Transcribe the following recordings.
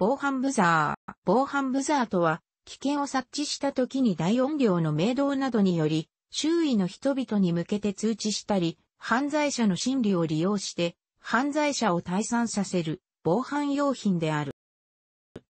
防犯ブザー。防犯ブザーとは、危険を察知した時に大音量の明動などにより、周囲の人々に向けて通知したり、犯罪者の心理を利用して、犯罪者を退散させる防犯用品である。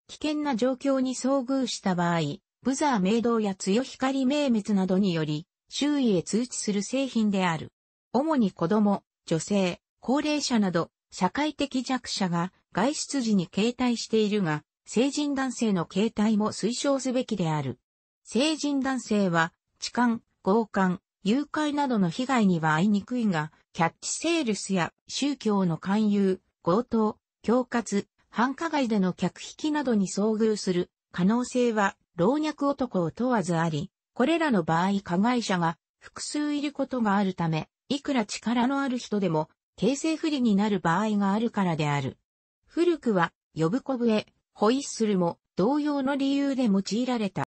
危険な状況に遭遇した場合、ブザー明動や強光明滅などにより、周囲へ通知する製品である。主に子供、女性、高齢者など、社会的弱者が外出時に携帯しているが、成人男性の携帯も推奨すべきである。成人男性は、痴漢、強姦、誘拐などの被害には遭いにくいが、キャッチセールスや宗教の勧誘、強盗、恐喝、繁華街での客引きなどに遭遇する可能性は老若男を問わずあり、これらの場合加害者が複数いることがあるため、いくら力のある人でも形成不利になる場合があるからである。古くは、呼ぶこぶえ、ホイッスルも同様の理由で用いられた。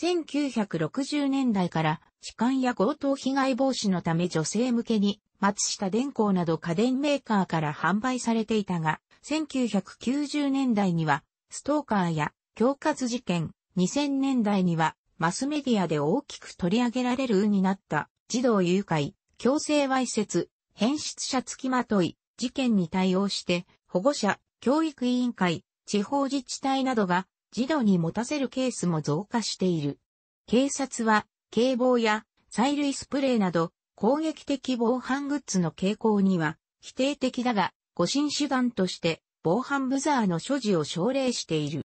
1960年代から、痴漢や強盗被害防止のため女性向けに、松下電工など家電メーカーから販売されていたが、1990年代には、ストーカーや恐喝事件、2000年代には、マスメディアで大きく取り上げられるになった、児童誘拐、強制わいせつ、変質者付きまとい、事件に対応して、保護者、教育委員会、地方自治体などが児童に持たせるケースも増加している。警察は、警棒や催涙スプレーなど攻撃的防犯グッズの傾向には否定的だが、護身手段として防犯ブザーの所持を奨励している。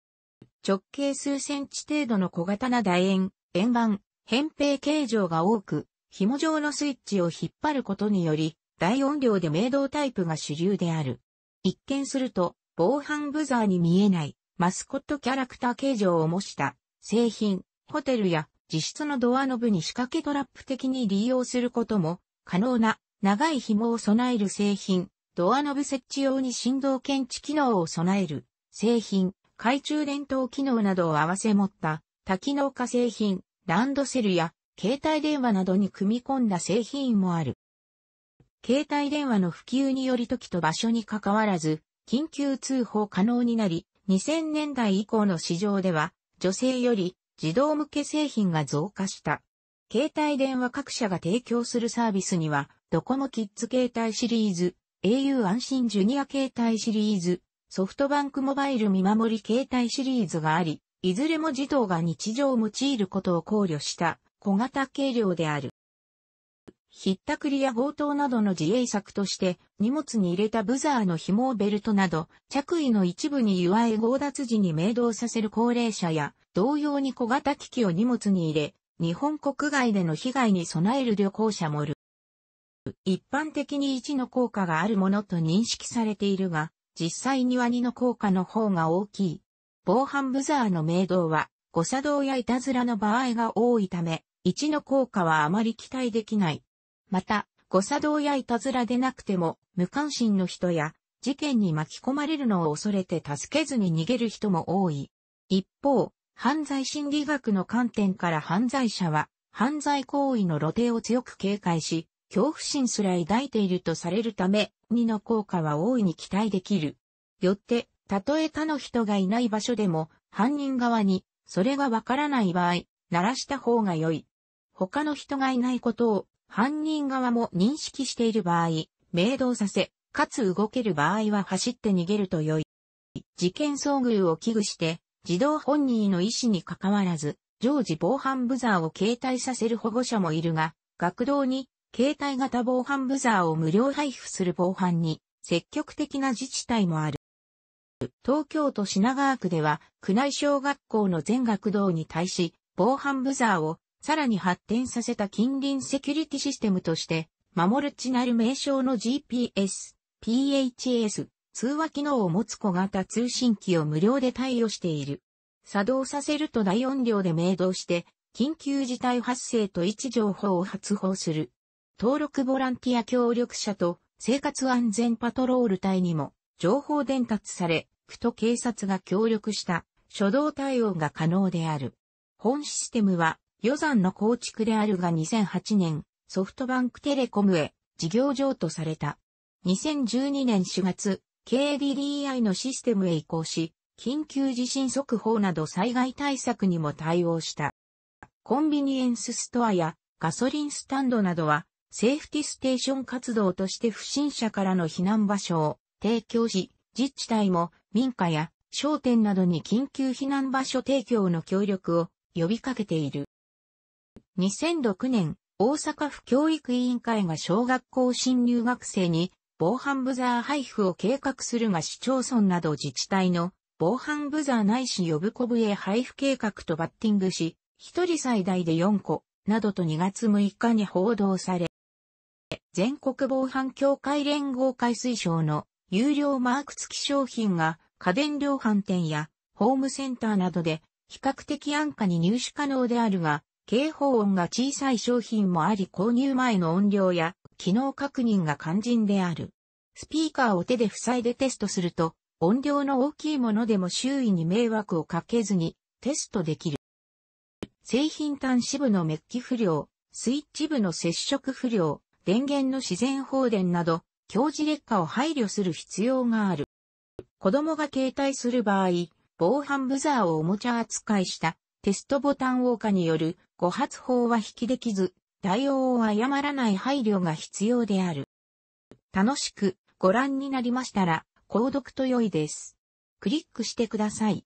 直径数センチ程度の小型な楕円、円盤、扁平形状が多く、紐状のスイッチを引っ張ることにより、大音量で明動タイプが主流である。一見すると、防犯ブザーに見えない、マスコットキャラクター形状を模した、製品、ホテルや自室のドアノブに仕掛けトラップ的に利用することも可能な長い紐を備える製品、ドアノブ設置用に振動検知機能を備える製品、懐中電灯機能などを合わせ持った多機能化製品、ランドセルや携帯電話などに組み込んだ製品もある。携帯電話の普及により時と場所に関わらず、緊急通報可能になり、2000年代以降の市場では、女性より児童向け製品が増加した。携帯電話各社が提供するサービスには、ドコモキッズ携帯シリーズ、au 安心ジュニア携帯シリーズ、ソフトバンクモバイル見守り携帯シリーズがあり、いずれも児童が日常を用いることを考慮した小型軽量である。ひったくりや強盗などの自衛策として、荷物に入れたブザーの紐をベルトなど、着衣の一部に祝え強奪時に明動させる高齢者や、同様に小型機器を荷物に入れ、日本国外での被害に備える旅行者もいる。一般的に1の効果があるものと認識されているが、実際には2の効果の方が大きい。防犯ブザーの明動は、誤作動やいたずらの場合が多いため、1の効果はあまり期待できない。また、誤作動やいたずらでなくても、無関心の人や、事件に巻き込まれるのを恐れて助けずに逃げる人も多い。一方、犯罪心理学の観点から犯罪者は、犯罪行為の露呈を強く警戒し、恐怖心すら抱いているとされるため、2の効果は大いに期待できる。よって、たとえ他の人がいない場所でも、犯人側に、それがわからない場合、鳴らした方が良い。他の人がいないことを犯人側も認識している場合、明動させ、かつ動ける場合は走って逃げると良い。事件遭遇を危惧して、児童本人の意思に関わらず、常時防犯ブザーを携帯させる保護者もいるが、学童に携帯型防犯ブザーを無料配布する防犯に積極的な自治体もある。東京都品川区では、宮内小学校の全学童に対し、防犯ブザーをさらに発展させた近隣セキュリティシステムとして、守るちなる名称の GPS、PHS、通話機能を持つ小型通信機を無料で対応している。作動させると大音量で明動して、緊急事態発生と位置情報を発報する。登録ボランティア協力者と生活安全パトロール隊にも情報伝達され、区と警察が協力した初動対応が可能である。本システムは予算の構築であるが2008年、ソフトバンクテレコムへ事業譲渡された。2012年4月、KDDI のシステムへ移行し、緊急地震速報など災害対策にも対応した。コンビニエンスストアやガソリンスタンドなどは、セーフティステーション活動として不審者からの避難場所を提供し、自治体も民家や商店などに緊急避難場所提供の協力を呼びかけている。2006年、大阪府教育委員会が小学校新入学生に防犯ブザー配布を計画するが市町村など自治体の防犯ブザーないし呼ぶこぶへ配布計画とバッティングし、1人最大で4個、などと2月6日に報道され、全国防犯協会連合会推奨の有料マーク付き商品が家電量販店やホームセンターなどで比較的安価に入手可能であるが、警報音が小さい商品もあり購入前の音量や機能確認が肝心である。スピーカーを手で塞いでテストすると、音量の大きいものでも周囲に迷惑をかけずにテストできる。製品端子部のメッキ不良、スイッチ部の接触不良、電源の自然放電など、表示劣化を配慮する必要がある。子供が携帯する場合、防犯ブザーをおもちゃ扱いしたテストボタン王下による誤発砲は引きできず、対応を誤らない配慮が必要である。楽しくご覧になりましたら、購読と良いです。クリックしてください。